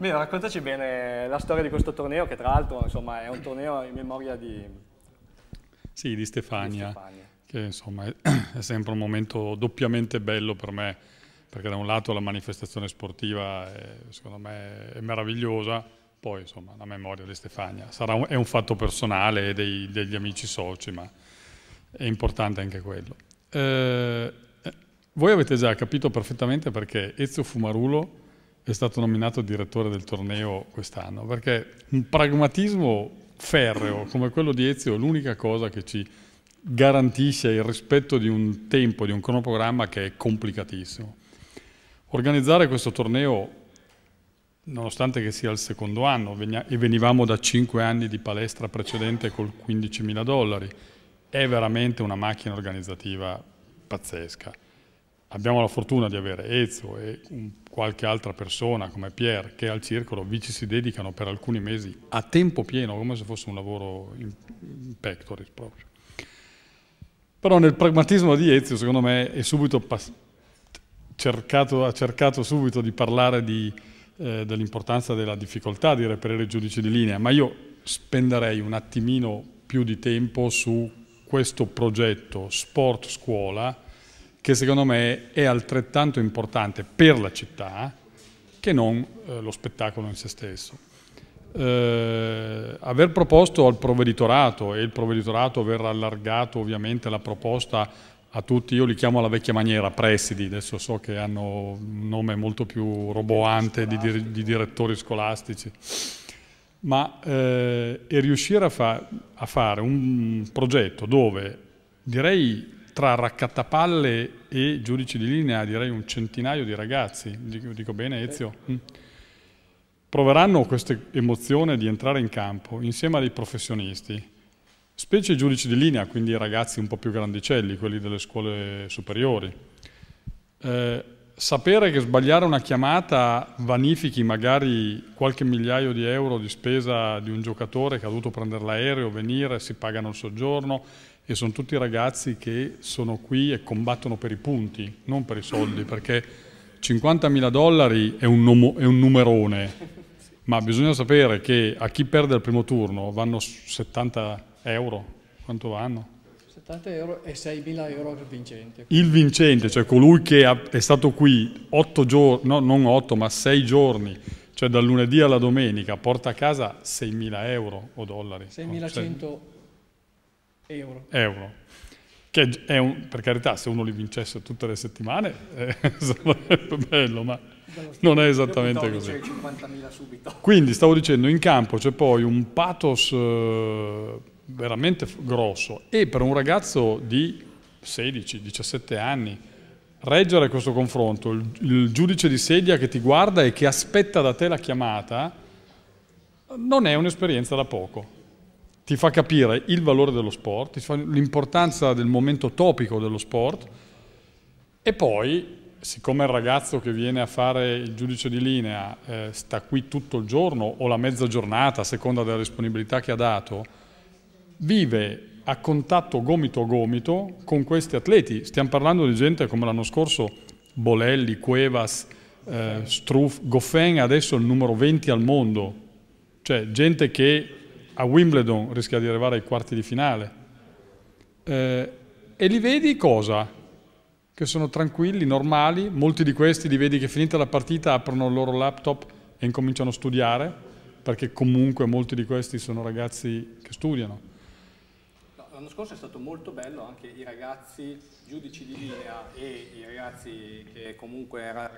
Bene, raccontaci bene la storia di questo torneo, che tra l'altro è un torneo in memoria di... Sì, di Stefania, di Stefania. che insomma, è, sempre un momento doppiamente bello per me, perché da un lato la manifestazione sportiva è, secondo me è meravigliosa, poi insomma la memoria di Stefania un, è un fatto personale dei, degli amici soci, ma è importante anche quello. Eh, eh voi avete già capito perfettamente perché Ezio Fumarulo è stato nominato direttore del torneo quest'anno, perché un pragmatismo ferreo come quello di Ezio è l'unica cosa che ci garantisce il rispetto di un tempo, di un cronoprogramma che è complicatissimo. Organizzare questo torneo, nonostante che sia il secondo anno, e venivamo da 5 anni di palestra precedente col 15.000 dollari, è veramente una macchina organizzativa pazzesca abbiamo la fortuna di avere Ezio e qualche altra persona come Pierre che al circolo vi ci si dedicano per alcuni mesi a tempo pieno come se fosse un lavoro in, in pectoris proprio. Però nel pragmatismo di Ezio secondo me è subito cercato, ha cercato subito di parlare di, eh, dell'importanza della difficoltà di reperire il giudice di linea, ma io spenderei un attimino più di tempo su questo progetto sport-scuola che secondo me è altrettanto importante per la città che non eh, lo spettacolo in se stesso. Eh, aver proposto al provveditorato e il provveditorato aver allargato ovviamente la proposta a tutti, io li chiamo alla vecchia maniera, presidi, adesso so che hanno un nome molto più roboante di, di, di direttori scolastici, ma eh, riuscire a, fa a fare un progetto dove direi tra raccattapalle e giudici di linea, direi un centinaio di ragazzi, dico, bene Ezio, mm. proveranno questa emozione di entrare in campo insieme ai professionisti, specie i giudici di linea, quindi i ragazzi un po' più grandicelli, quelli delle scuole superiori. Eh, sapere che sbagliare una chiamata vanifichi magari qualche migliaio di euro di spesa di un giocatore che ha dovuto prendere l'aereo, venire, si pagano il soggiorno, e sono tutti ragazzi che sono qui e combattono per i punti, non per i soldi, perché 50.000 dollari è un, num è un numerone, ma bisogna sapere che a chi perde il primo turno vanno 70 euro, quanto vanno? 70 euro e 6.000 euro al vincente. Il vincente, cioè colui che è stato qui 8 giorni, no, non 8, ma 6 giorni, cioè dal lunedì alla domenica, porta a casa 6.000 euro o dollari. 6.100 euro euro. euro. Che è un, per carità, se uno li vincesse tutte le settimane eh, sarebbe bello, ma non è esattamente così. Quindi, stavo dicendo, in campo c'è poi un pathos eh, veramente grosso e per un ragazzo di 16-17 anni reggere questo confronto, il, il, giudice di sedia che ti guarda e che aspetta da te la chiamata, non è un'esperienza da poco ti fa capire il valore dello sport, ti fa l'importanza del momento topico dello sport e poi, siccome il ragazzo che viene a fare il giudice di linea eh, sta qui tutto il giorno o la mezza giornata, a seconda della disponibilità che ha dato, vive a contatto gomito a gomito con questi atleti. Stiamo parlando di gente come l'anno scorso Bolelli, Cuevas, eh, Struff, Goffin, adesso il numero 20 al mondo. Cioè gente che a Wimbledon rischia di arrivare ai quarti di finale. Eh, e li vedi cosa? Che sono tranquilli, normali, molti di questi li vedi che finita la partita aprono il loro laptop e incominciano a studiare, perché comunque molti di questi sono ragazzi che studiano l'anno scorso è stato molto bello anche i ragazzi giudici di linea e i ragazzi che comunque erano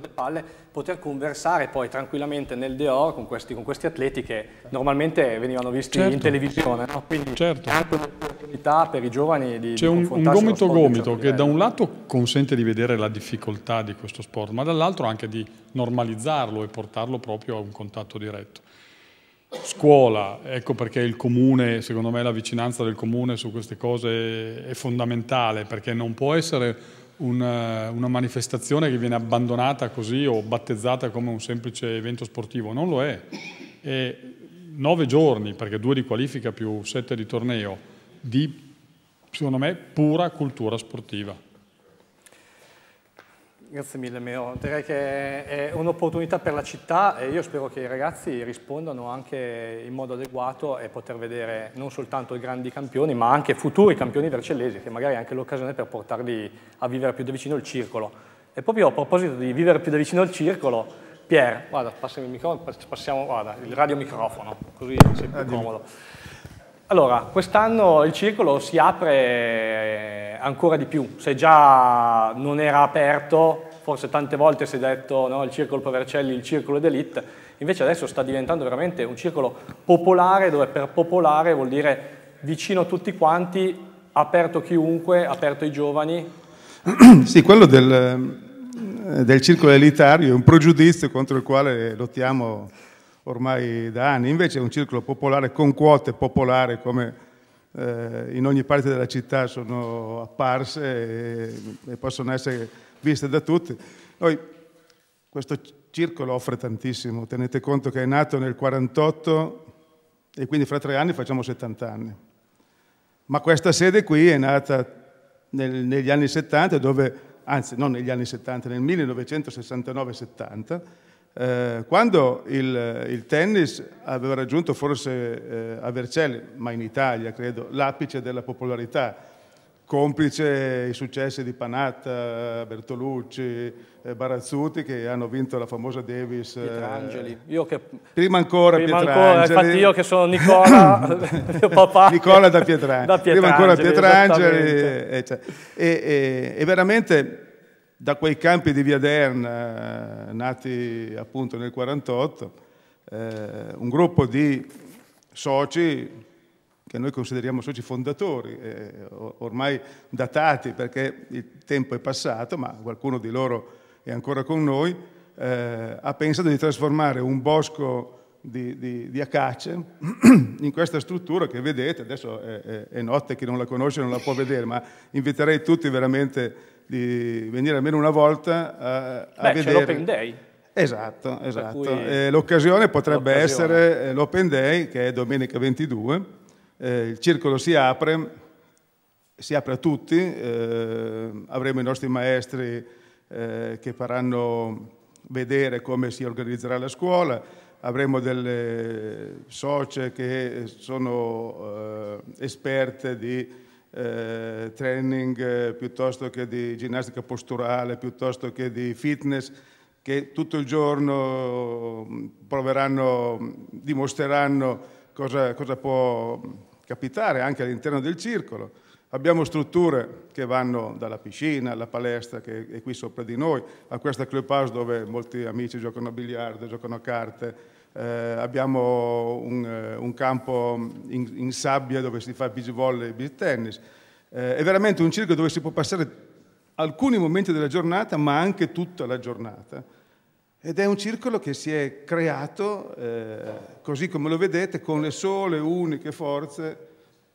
le palle poter conversare poi tranquillamente nel Deor con questi, con questi atleti che certo. normalmente venivano visti certo. in televisione. No? Quindi certo. è anche un'opportunità per i giovani di C'è un, un gomito diciamo gomito che da un lato consente di vedere la difficoltà di questo sport ma dall'altro anche di normalizzarlo e portarlo proprio a un contatto diretto. Scuola, ecco perché il comune, secondo me la vicinanza del comune su queste cose è fondamentale, perché non può essere una, una manifestazione che viene abbandonata così o battezzata come un semplice evento sportivo, non lo è. È nove giorni, perché due di qualifica più sette di torneo, di, secondo me, pura cultura sportiva. Grazie mille Meo, direi che è un'opportunità per la città e io spero che i ragazzi rispondano anche in modo adeguato e poter vedere non soltanto i grandi campioni ma anche futuri campioni vercellesi che magari è anche l'occasione per portarli a vivere più da vicino il circolo. E proprio a proposito di vivere più da vicino il circolo, Pier, guarda, passami il microfono, passiamo, guarda, il radiomicrofono, così sei più comodo. Allora, quest'anno il circolo si apre eh, ancora di più. Se già non era aperto, forse tante volte si è detto no, il circolo Pavercelli, il circolo d'elite, invece adesso sta diventando veramente un circolo popolare dove per popolare vuol dire vicino a tutti quanti, aperto chiunque, aperto ai giovani. Sì, quello del, eh, del circolo elitario è un pregiudizio contro il quale lottiamo ormai da anni, invece è un circolo popolare con quote popolare come eh, in ogni parte della città sono apparse e, e possono essere viste da tutti. Noi, questo circolo offre tantissimo, tenete conto che è nato nel 48 e quindi fra tre anni facciamo 70 anni. Ma questa sede qui è nata nel, negli anni 70 dove, anzi non negli anni 70, nel 1969-70, eh, quando il, il, tennis aveva raggiunto forse eh, a Vercelli, ma in Italia credo, l'apice della popolarità, complice i successi di Panatta, Bertolucci, eh, Barazzuti che hanno vinto la famosa Davis. Eh, Pietrangeli. Io che, prima ancora prima Pietrangeli. Ancora, infatti io che sono Nicola, mio papà. Nicola da Pietrangeli. da Pietrangeli prima ancora Pietrangeli. E, cioè, e, e, e veramente da quei campi di Via Derna, eh, nati appunto nel 1948, eh, un gruppo di soci che noi consideriamo soci fondatori, eh, ormai datati perché il tempo è passato, ma qualcuno di loro è ancora con noi, eh, ha pensato di trasformare un bosco di, di, di acace in questa struttura che vedete, adesso è, è, è notte, chi non la conosce non la può vedere, ma inviterei tutti veramente di venire almeno una volta a, eh, a Beh, vedere. C'è l'Open Day. Esatto, esatto. Cui... Eh, l'occasione potrebbe essere eh, l'Open Day, che è domenica 22. Eh, il circolo si apre, si apre a tutti. Eh, avremo i nostri maestri eh, che faranno vedere come si organizzerà la scuola. Avremo delle socie che sono esperte di eh, training eh, piuttosto che di ginnastica posturale, piuttosto che di fitness, che tutto il giorno mm, proveranno, mm, dimostreranno cosa, cosa può capitare anche all'interno del circolo. Abbiamo strutture che vanno dalla piscina alla palestra che è qui sopra di noi, a questa clubhouse dove molti amici giocano a biliardo, giocano a carte, eh, abbiamo un, eh, un campo in, in, sabbia dove si fa beach volley e beach tennis. Eh, è veramente un circo dove si può passare alcuni momenti della giornata, ma anche tutta la giornata. Ed è un circolo che si è creato, eh, così come lo vedete, con le sole uniche forze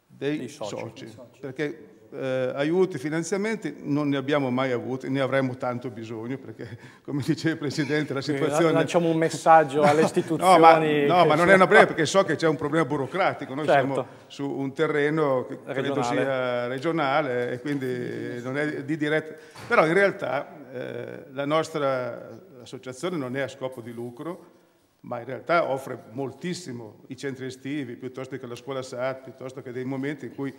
dei, dei soci. soci. Perché eh, aiuti, finanziamenti non ne abbiamo mai avuti, ne avremmo tanto bisogno perché, come diceva il Presidente, la situazione... Lanciamo un messaggio alle istituzioni... No, ma, no ma, non è una breve perché so che c'è un problema burocratico, noi certo. siamo su un terreno che regionale. credo sia regionale e quindi non è di diretta... Però in realtà eh, la nostra associazione non è a scopo di lucro, ma in realtà offre moltissimo i centri estivi, piuttosto che la scuola SAT, piuttosto che dei momenti in cui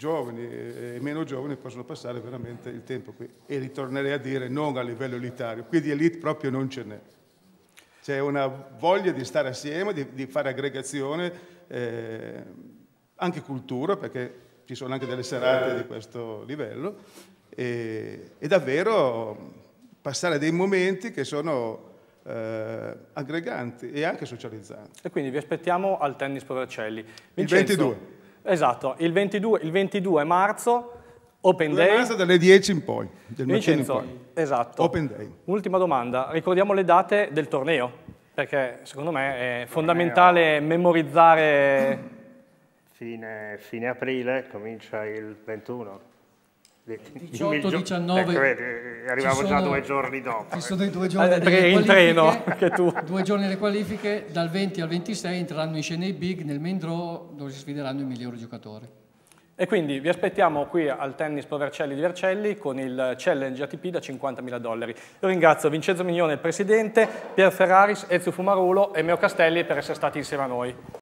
giovani e meno giovani possono passare veramente il tempo qui e ritornerei a dire non a livello elitario, qui di elite proprio non ce n'è. C'è una voglia di stare assieme, di, di fare aggregazione, eh, anche cultura, perché ci sono anche delle serate di questo livello, e, e davvero passare dei momenti che sono eh, aggreganti e anche socializzanti. E quindi vi aspettiamo al tennis Provercelli. Vincenzo, il 22. Esatto, il 22, il 22 marzo, Open Day. Marzo dalle 10 in poi, del Vincenzo, in poi. esatto. Open Day. Ultima domanda, ricordiamo le date del torneo, perché secondo me è fondamentale torneo. memorizzare... Fine, fine aprile comincia il 21. 18-19 ecco, arrivavo già due giorni dopo ci eh. sono i due ah, giorni eh, in treno che tu. due giorni delle qualifiche dal 20 al 26 entreranno in scena i big nel main draw dove si sfideranno i migliori giocatori e quindi vi aspettiamo qui al tennis Povercelli di Vercelli con il challenge ATP da 50.000 dollari. Io ringrazio Vincenzo Mignone, il presidente, Pier Ferraris, Ezio Fumarulo e Meo Castelli per essere stati insieme a noi.